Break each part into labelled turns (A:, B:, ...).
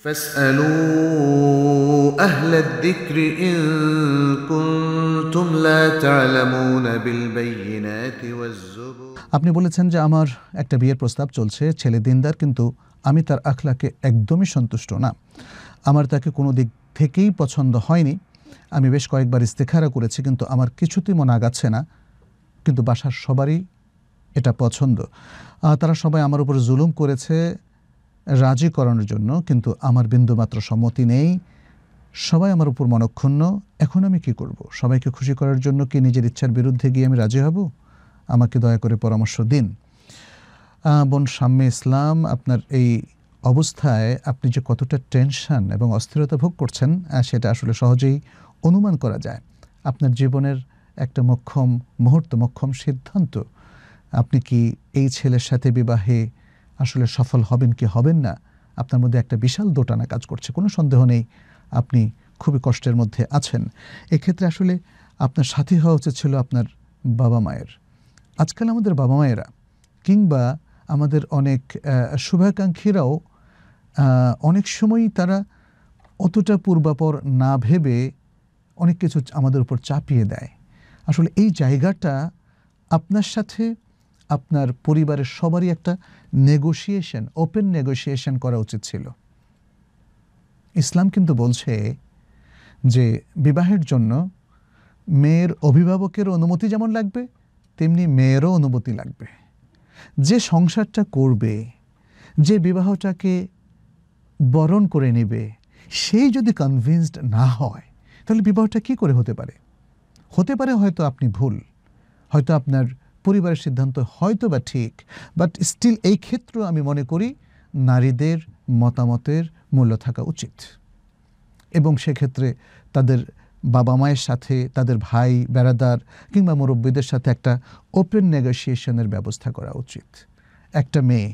A: فاسألوا أهل الذكر إن كنتم لا تعلمون بالبينات والزبر আপনি বলেছেন যে আমার একটা বিয়ের প্রস্তাব চলছে ছেলে দিনদার কিন্তু আমি তার আখলাকে একদমই সন্তুষ্ট না আমার তাকে কোনো দিক থেকেই পছন্দ হয়নি আমি বেশ কয়েকবার ইস্তেখারা করেছি কিন্তু আমার কিছুতেই মনে আগাচ্ছে না কিন্তু বাসার সবারই এটা পছন্দ তারা সবাই আমার উপর জুলুম করেছে রাজি করানোর জন্য কিন্তু আমার বিন্দুমাত্র সম্মতি নেই সবাই আমার উপর মনক্ষুণ্ণ এখন আমি কি করব সবাইকে খুশি করার জন্য কি নিজের ইচ্ছার বিরুদ্ধে গিয়ে আমি রাজি হব আমাকে দয়া করে পরামর্শ দিন বোন সাম্য ইসলাম আপনার এই অবস্থায় আপনি যে কতটা টেনশন এবং অস্থিরতা ভোগ করছেন সেটা আসলে সহজেই অনুমান করা যায় আপনার জীবনের একটা মক্ষম মুহূর্ত মক্ষম সিদ্ধান্ত আপনি কি এই ছেলের সাথে বিবাহে আসলে সফল হবেন কি হবেন না আপনার মধ্যে একটা বিশাল দোটানা কাজ করছে কোনো সন্দেহ নেই আপনি খুবই কষ্টের মধ্যে আছেন এক্ষেত্রে আসলে আপনার সাথী হওয়া উচিত ছিল আপনার বাবা মায়ের আজকাল আমাদের বাবা মায়েরা কিংবা আমাদের অনেক শুভাকাঙ্ক্ষীরাও অনেক সময়ই তারা অতটা পূর্বাপর না ভেবে অনেক কিছু আমাদের উপর চাপিয়ে দেয় আসলে এই জায়গাটা আপনার সাথে আপনার পরিবারের সবারই একটা নেগোসিয়েশন ওপেন নেগোসিয়েশন করা উচিত ছিল ইসলাম কিন্তু বলছে যে বিবাহের জন্য মেয়ের অভিভাবকের অনুমতি যেমন লাগবে তেমনি মেয়েরও অনুমতি লাগবে যে সংসারটা করবে যে বিবাহটাকে বরণ করে নেবে সেই যদি কনভিন্সড না হয় তাহলে বিবাহটা কি করে হতে পারে হতে পারে হয়তো আপনি ভুল হয়তো আপনার পরিবারের সিদ্ধান্ত হয়তো বা ঠিক বাট স্টিল এই ক্ষেত্র আমি মনে করি নারীদের মতামতের মূল্য থাকা উচিত এবং সেক্ষেত্রে তাদের বাবা মায়ের সাথে তাদের ভাই বেড়াদার কিংবা মুরব্বীদের সাথে একটা ওপেন নেগোসিয়েশনের ব্যবস্থা করা উচিত একটা মেয়ে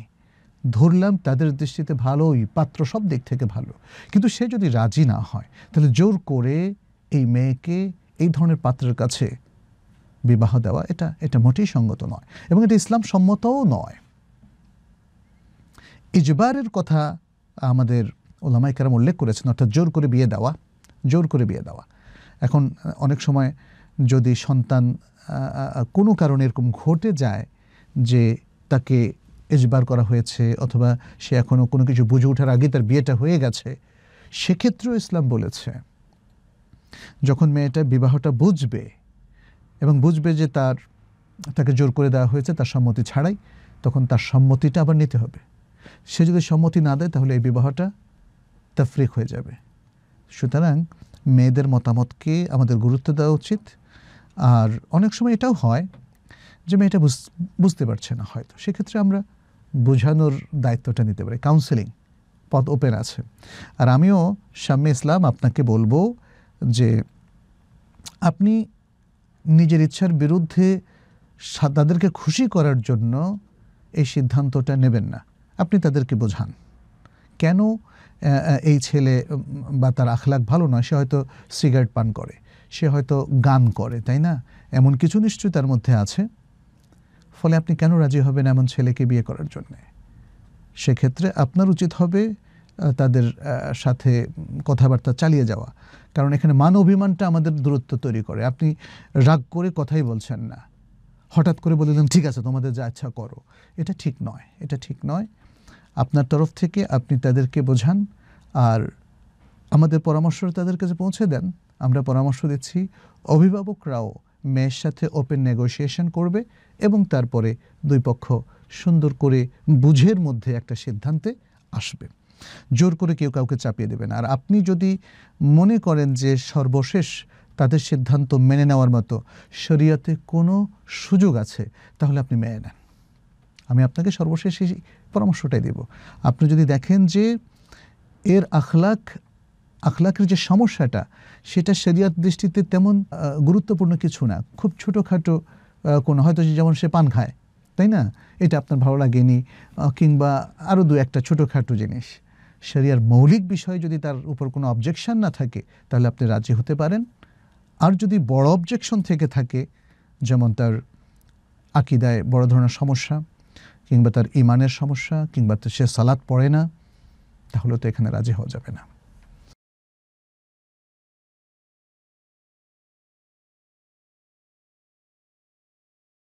A: ধরলাম তাদের দৃষ্টিতে ভালোই পাত্র সব দিক থেকে ভালো কিন্তু সে যদি রাজি না হয় তাহলে জোর করে এই মেয়েকে এই ধরনের পাত্রের কাছে বিবাহ দেওয়া এটা এটা মোটেই সঙ্গত নয় এবং এটা ইসলাম সম্মতও নয় ইজবারের কথা আমাদের কারাম উল্লেখ করেছেন অর্থাৎ জোর করে বিয়ে দেওয়া জোর করে বিয়ে দেওয়া এখন অনেক সময় যদি সন্তান কোনো কারণে এরকম ঘটে যায় যে তাকে এজবার করা হয়েছে অথবা সে এখনও কোনো কিছু বুঝে ওঠার আগে তার বিয়েটা হয়ে গেছে সেক্ষেত্রেও ইসলাম বলেছে যখন মেয়েটা বিবাহটা বুঝবে এবং বুঝবে যে তার তাকে জোর করে দেওয়া হয়েছে তার সম্মতি ছাড়াই তখন তার সম্মতিটা আবার নিতে হবে সে যদি সম্মতি না দেয় তাহলে এই বিবাহটা তাফরিক হয়ে যাবে সুতরাং মেয়েদের মতামতকে আমাদের গুরুত্ব দেওয়া উচিত আর অনেক সময় এটাও হয় যে মেয়েটা বুঝতে পারছে না হয়তো সেক্ষেত্রে আমরা বোঝানোর দায়িত্বটা নিতে পারি কাউন্সেলিং পথ ওপেন আছে আর আমিও শাম্মী ইসলাম আপনাকে বলবো যে আপনি নিজের ইচ্ছার বিরুদ্ধে তাদেরকে খুশি করার জন্য এই সিদ্ধান্তটা নেবেন না আপনি তাদেরকে বোঝান কেন এই ছেলে বা তার আখলাক ভালো নয় সে হয়তো সিগারেট পান করে সে হয়তো গান করে তাই না এমন কিছু নিশ্চয়ই তার মধ্যে আছে ফলে আপনি কেন রাজি হবেন এমন ছেলেকে বিয়ে করার জন্যে সেক্ষেত্রে আপনার উচিত হবে তাদের সাথে কথাবার্তা চালিয়ে যাওয়া কারণ এখানে মান অভিমানটা আমাদের দূরত্ব তৈরি করে আপনি রাগ করে কথাই বলছেন না হঠাৎ করে বলে দিলেন ঠিক আছে তোমাদের যা ইচ্ছা করো এটা ঠিক নয় এটা ঠিক নয় আপনার তরফ থেকে আপনি তাদেরকে বোঝান আর আমাদের পরামর্শ তাদের কাছে পৌঁছে দেন আমরা পরামর্শ দিচ্ছি অভিভাবকরাও মেয়ের সাথে ওপেন নেগোসিয়েশন করবে এবং তারপরে দুই পক্ষ সুন্দর করে বুঝের মধ্যে একটা সিদ্ধান্তে আসবে জোর করে কেউ কাউকে চাপিয়ে দেবেন আর আপনি যদি মনে করেন যে সর্বশেষ তাদের সিদ্ধান্ত মেনে নেওয়ার মতো শরিয়াতে কোনো সুযোগ আছে তাহলে আপনি মেনে নেন আমি আপনাকে সর্বশেষ এই পরামর্শটাই দেব আপনি যদি দেখেন যে এর আখলাক আখলাকের যে সমস্যাটা সেটা শরিয়াত দৃষ্টিতে তেমন গুরুত্বপূর্ণ কিছু না খুব ছোটোখাটো কোনো হয়তো যেমন সে পান খায় তাই না এটা আপনার ভালো লাগেনি কিংবা আরও দু একটা ছোটোখাটো জিনিস শরিয়ার মৌলিক বিষয়ে যদি তার উপর কোনো অবজেকশান না থাকে তাহলে আপনি রাজি হতে পারেন আর যদি বড় অবজেকশন থেকে থাকে যেমন তার আকিদায় বড় ধরনের সমস্যা কিংবা তার ইমানের সমস্যা কিংবা সে সালাদ পড়ে না তাহলে তো এখানে রাজি হওয়া যাবে না